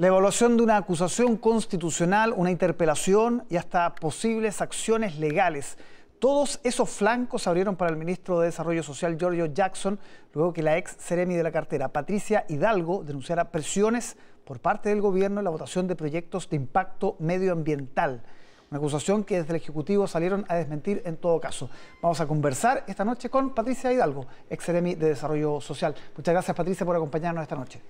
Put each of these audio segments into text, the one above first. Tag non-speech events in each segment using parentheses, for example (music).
La evaluación de una acusación constitucional, una interpelación y hasta posibles acciones legales. Todos esos flancos se abrieron para el ministro de Desarrollo Social, Giorgio Jackson, luego que la ex seremi de la cartera, Patricia Hidalgo, denunciara presiones por parte del gobierno en la votación de proyectos de impacto medioambiental. Una acusación que desde el Ejecutivo salieron a desmentir en todo caso. Vamos a conversar esta noche con Patricia Hidalgo, ex seremi de Desarrollo Social. Muchas gracias, Patricia, por acompañarnos esta noche.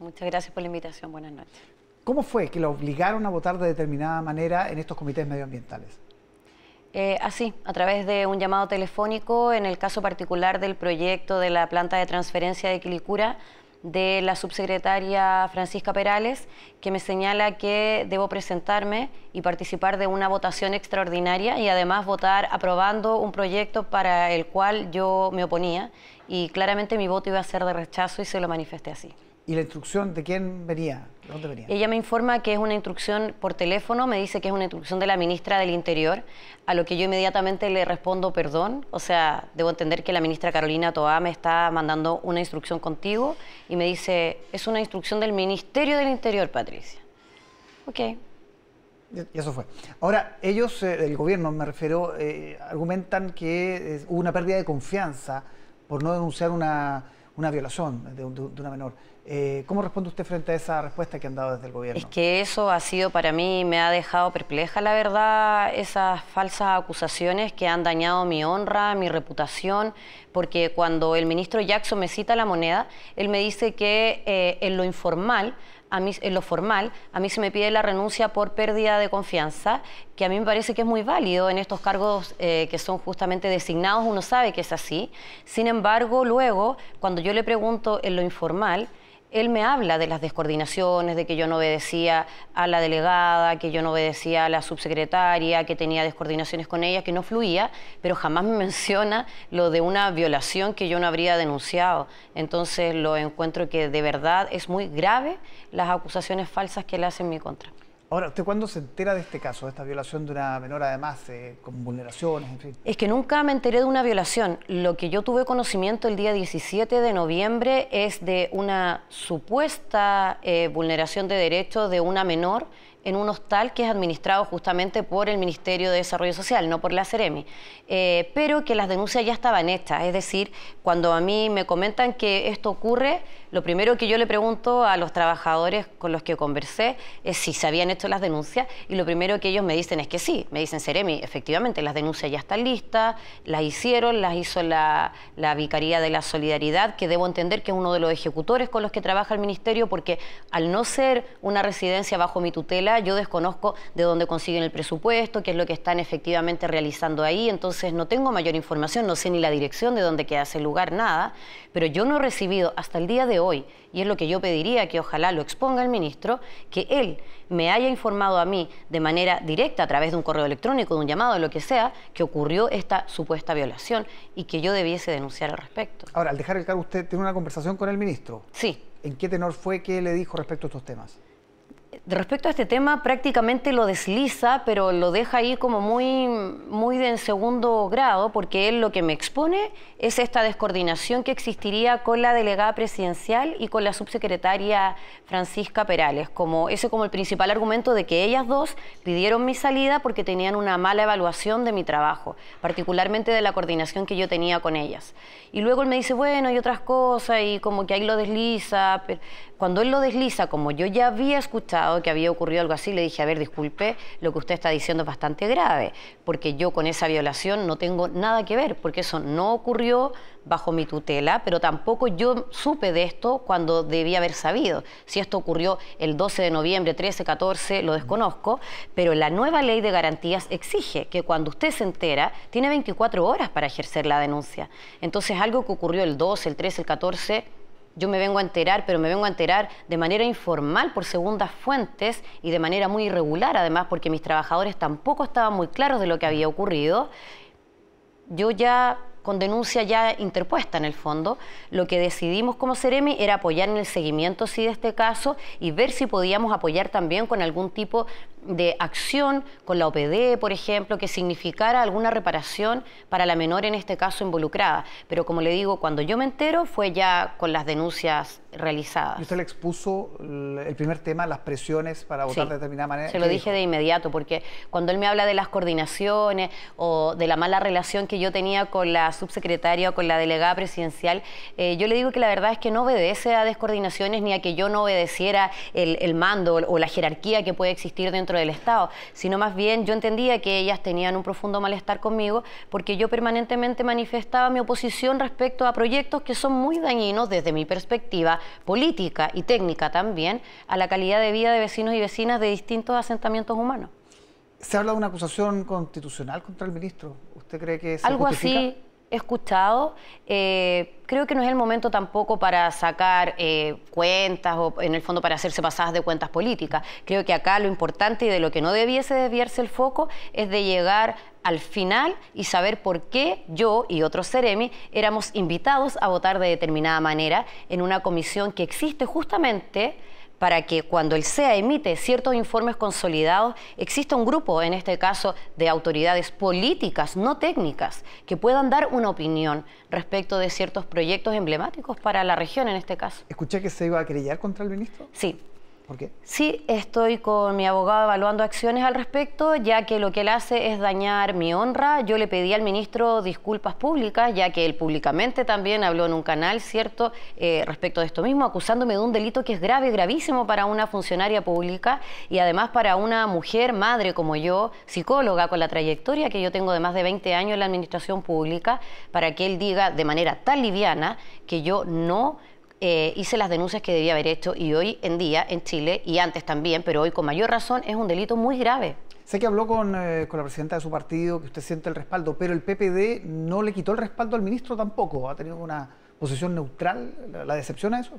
Muchas gracias por la invitación. Buenas noches. ¿Cómo fue que la obligaron a votar de determinada manera en estos comités medioambientales? Eh, así, a través de un llamado telefónico en el caso particular del proyecto de la planta de transferencia de Quilicura de la subsecretaria Francisca Perales, que me señala que debo presentarme y participar de una votación extraordinaria y además votar aprobando un proyecto para el cual yo me oponía y claramente mi voto iba a ser de rechazo y se lo manifesté así. ¿Y la instrucción de quién venía? ¿De ¿Dónde venía? Ella me informa que es una instrucción por teléfono, me dice que es una instrucción de la ministra del Interior, a lo que yo inmediatamente le respondo perdón. O sea, debo entender que la ministra Carolina Toá me está mandando una instrucción contigo y me dice, es una instrucción del Ministerio del Interior, Patricia. Ok. Y eso fue. Ahora, ellos, eh, el gobierno me refiero, eh, argumentan que eh, hubo una pérdida de confianza por no denunciar una una violación de, una menor. Eh, ¿Cómo responde usted frente a esa respuesta que han dado desde el gobierno? Es que eso ha sido para mí, me ha dejado perpleja, la verdad, esas falsas acusaciones que han dañado mi honra, mi reputación, porque cuando el ministro Jackson me cita la moneda, él me dice que eh, en lo informal en lo formal, a mí se me pide la renuncia por pérdida de confianza, que a mí me parece que es muy válido en estos cargos eh, que son justamente designados, uno sabe que es así. Sin embargo, luego, cuando yo le pregunto en lo informal, él me habla de las descoordinaciones, de que yo no obedecía a la delegada, que yo no obedecía a la subsecretaria, que tenía descoordinaciones con ella, que no fluía, pero jamás me (laughs) menciona lo de una violación que yo no habría denunciado. Entonces lo encuentro que de verdad es muy grave las acusaciones falsas que le hacen en mi contra. Ahora, ¿usted cuándo se entera de este caso, de esta violación de una menor además, con vulneraciones, en Es que nunca me enteré de una violación. Lo que yo tuve conocimiento el día 17 de noviembre es de una supuesta eh, vulneración de derechos de una menor en un hostal que es administrado justamente por el Ministerio de Desarrollo Social, no por la CEREMI, eh, pero que las denuncias ya estaban hechas. Es decir, cuando a mí me comentan que esto ocurre, lo primero que yo le pregunto a los trabajadores con los que conversé es si se habían hecho las denuncias y lo primero que ellos me dicen es que sí. Me dicen, Ceremi, efectivamente, las denuncias ya están listas, las hicieron, las hizo la Vicaría de la Solidaridad, que debo entender que es uno de los ejecutores con los que trabaja el Ministerio, porque al no ser una residencia bajo mi tutela, yo desconozco de dónde consiguen el presupuesto, qué es lo que están efectivamente realizando ahí, entonces no tengo mayor información, no sé ni la dirección de dónde queda ese lugar, nada, pero yo no he recibido hasta el día de hoy, y es lo que yo pediría que ojalá lo exponga el ministro, que él me haya informado a mí de manera directa, a través de un correo electrónico, de un llamado, de lo que sea, que ocurrió esta supuesta violación y que yo debiese denunciar al respecto. Ahora, al dejar el cargo, usted tiene una conversación con el ministro. Sí. ¿En qué tenor fue que le dijo respecto a estos temas? Respecto a este tema, prácticamente lo desliza, pero lo deja ahí como muy, muy de segundo grado, porque él lo que me expone es esta descoordinación que existiría con la delegada presidencial y con la subsecretaria Francisca Perales. Como, ese como el principal argumento de que ellas dos pidieron mi salida porque tenían una mala evaluación de mi trabajo, particularmente de la coordinación que yo tenía con ellas. Y luego él me dice, bueno, y otras cosas, y como que ahí lo desliza. Pero cuando él lo desliza, como yo ya había escuchado, que había ocurrido algo así, le dije, a ver, disculpe, lo que usted está diciendo es bastante grave, porque yo con esa violación no tengo nada que ver, porque eso no ocurrió bajo mi tutela, pero tampoco yo supe de esto cuando debía haber sabido. Si esto ocurrió el 12 de noviembre, 13, 14, lo desconozco, pero la nueva ley de garantías exige que cuando usted se entera, tiene 24 horas para ejercer la denuncia. Entonces, algo que ocurrió el 12, el 13, el 14, yo me vengo a enterar, pero me vengo a enterar de manera informal por segundas fuentes y de manera muy irregular, además, porque mis trabajadores tampoco estaban muy claros de lo que había ocurrido. Yo ya con denuncia ya interpuesta en el fondo, lo que decidimos como Ceremi era apoyar en el seguimiento sí de este caso y ver si podíamos apoyar también con algún tipo de acción con la OPD, por ejemplo, que significara alguna reparación para la menor en este caso involucrada. Pero como le digo, cuando yo me entero fue ya con las denuncias realizadas. ¿Y usted le expuso el primer tema, las presiones para votar de determinada manera? Se lo dije de inmediato, porque cuando él me habla de las coordinaciones o de la mala relación que yo tenía con la subsecretaria o con la delegada presidencial, eh, yo le digo que la verdad es que no obedece a descoordinaciones ni a que yo no obedeciera el, el mando o la jerarquía que puede existir dentro del Estado, sino más bien yo entendía que ellas tenían un profundo malestar conmigo porque yo permanentemente manifestaba mi oposición respecto a proyectos que son muy dañinos desde mi perspectiva política y técnica también a la calidad de vida de vecinos y vecinas de distintos asentamientos humanos. Se habla de una acusación constitucional contra el ministro. ¿Usted cree que es Algo así escuchado. Eh, creo que no es el momento tampoco para sacar eh, cuentas o en el fondo para hacerse pasadas de cuentas políticas. Creo que acá lo importante y de lo que no debiese desviarse el foco es de llegar al final y saber por qué yo y otros Ceremi éramos invitados a votar de determinada manera en una comisión que existe justamente para que cuando el SEA emite ciertos informes consolidados, exista un grupo, en este caso, de autoridades políticas, no técnicas, que puedan dar una opinión respecto de ciertos proyectos emblemáticos para la región en este caso. ¿Escuché que se iba a querellar contra el ministro? Sí, Sí, estoy con mi abogado evaluando acciones al respecto, ya que lo que él hace es dañar mi honra. Yo le pedí al ministro disculpas públicas, ya que él públicamente también habló en un canal, ¿cierto?, eh, respecto de esto mismo, acusándome de un delito que es grave, gravísimo para una funcionaria pública y además para una mujer, madre como yo, psicóloga, con la trayectoria que yo tengo de más de 20 años en la administración pública, para que él diga de manera tan liviana que yo no eh, hice las denuncias que debía haber hecho y hoy en día en Chile, y antes también, pero hoy con mayor razón, es un delito muy grave. Sé que habló con, eh, la presidenta de su partido, que usted siente el respaldo, pero el PPD no le quitó el respaldo al ministro tampoco. ¿Ha tenido una posición neutral? ¿La, la decepción a eso?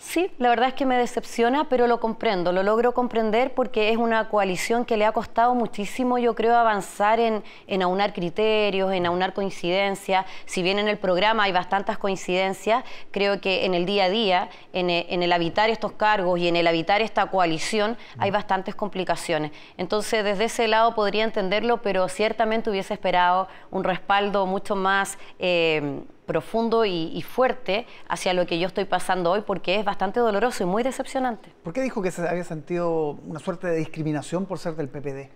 Sí, la verdad es que me decepciona, pero lo comprendo, lo logro comprender porque es una coalición que le ha costado muchísimo, yo creo, avanzar en, aunar criterios, en aunar coincidencias. Si bien en el programa hay bastantes coincidencias, creo que en el día a día, en, eh, en el habitar estos cargos y en el habitar esta coalición, hay bastantes complicaciones. Entonces, desde ese lado podría entenderlo, pero ciertamente hubiese esperado un respaldo mucho más... Eh, profundo y, fuerte hacia lo que yo estoy pasando hoy porque es bastante doloroso y muy decepcionante. ¿Por qué dijo que se había sentido una suerte de discriminación por ser del PPD?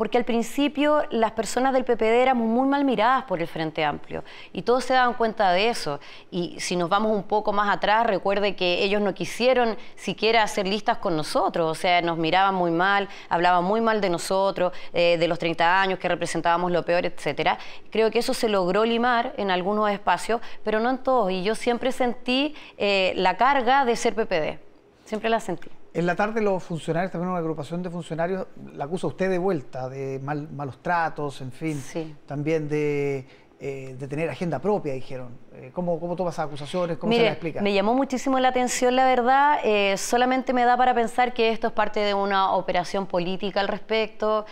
porque al principio las personas del PPD eran muy mal miradas por el Frente Amplio y todos se daban cuenta de eso. Y si nos vamos un poco más atrás, recuerde que ellos no quisieron siquiera hacer listas con nosotros, o sea, nos miraban muy mal, hablaban muy mal de nosotros, eh, de los 30 años que representábamos lo peor, etcétera. Creo que eso se logró limar en algunos espacios, pero no en todos. Y yo siempre sentí eh, la carga de ser PPD, siempre la sentí. En la tarde los funcionarios, también una agrupación de funcionarios, la acusa usted de vuelta, de mal, malos tratos, en fin, también eh, de, tener agenda propia, dijeron. Eh, ¿cómo, ¿Cómo esas acusaciones? ¿Cómo se las explica? Me llamó muchísimo la atención, la verdad. Eh, solamente me da para pensar que esto es parte de una operación política al respecto,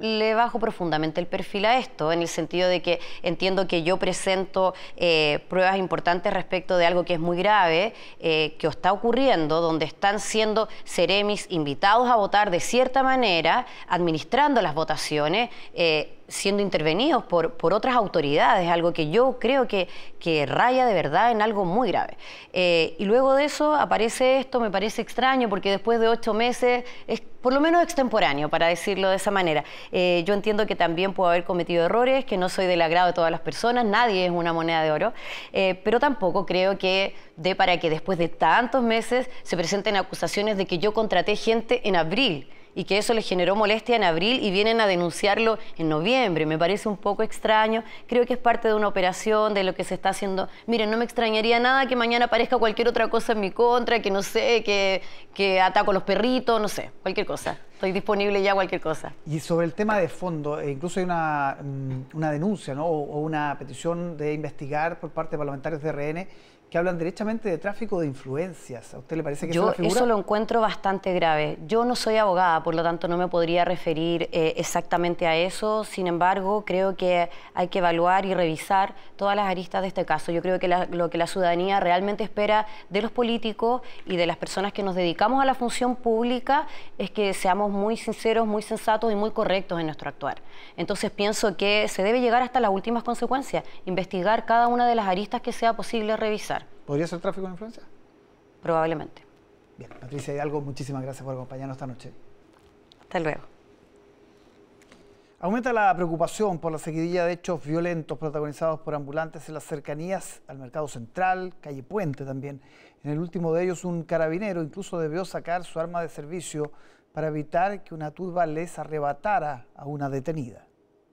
le bajo profundamente el perfil a esto, en el sentido de que entiendo que yo presento eh, pruebas importantes respecto de algo que es muy grave, eh, que está ocurriendo, donde están siendo seremis invitados a votar de cierta manera, administrando las votaciones. Eh, siendo intervenidos por, otras autoridades, algo que yo creo que, raya de verdad en algo muy grave. Eh, y luego de eso aparece esto, me parece extraño, porque después de ocho meses es por lo menos extemporáneo, para decirlo de esa manera. Eh, yo entiendo que también puedo haber cometido errores, que no soy del agrado de todas las personas, nadie es una moneda de oro, eh, pero tampoco creo que dé para que después de tantos meses se presenten acusaciones de que yo contraté gente en abril y que eso les generó molestia en abril y vienen a denunciarlo en noviembre. Me parece un poco extraño. Creo que es parte de una operación, de lo que se está haciendo. Miren, no me extrañaría nada que mañana aparezca cualquier otra cosa en mi contra, que no sé, que, que ataco a los perritos, no sé, cualquier cosa. Estoy disponible ya a cualquier cosa. Y sobre el tema de fondo, eh, incluso hay una, mm, una denuncia o, o una petición de investigar por parte de parlamentarios de RN que hablan directamente de tráfico de influencias. ¿A usted le parece que Yo es una figura? eso lo encuentro bastante grave. Yo no soy abogada, por lo tanto no me podría referir eh, exactamente a eso. Sin embargo, creo que hay que evaluar y revisar todas las aristas de este caso. Yo creo que lo que la ciudadanía realmente espera de los políticos y de las personas que nos dedicamos a la función pública es que seamos muy sinceros, muy sensatos y muy correctos en nuestro actuar. Entonces pienso que se debe llegar hasta las últimas consecuencias, investigar cada una de las aristas que sea posible revisar. ¿Podría ser tráfico de influencia? Probablemente. Bien, Patricia Hidalgo, muchísimas gracias por acompañarnos esta noche. Hasta luego. Aumenta la preocupación por la seguidilla de hechos violentos protagonizados por ambulantes en las cercanías al mercado central, calle Puente también. En el último de ellos, un carabinero incluso debió sacar su arma de servicio para evitar que una turba les arrebatara a una detenida.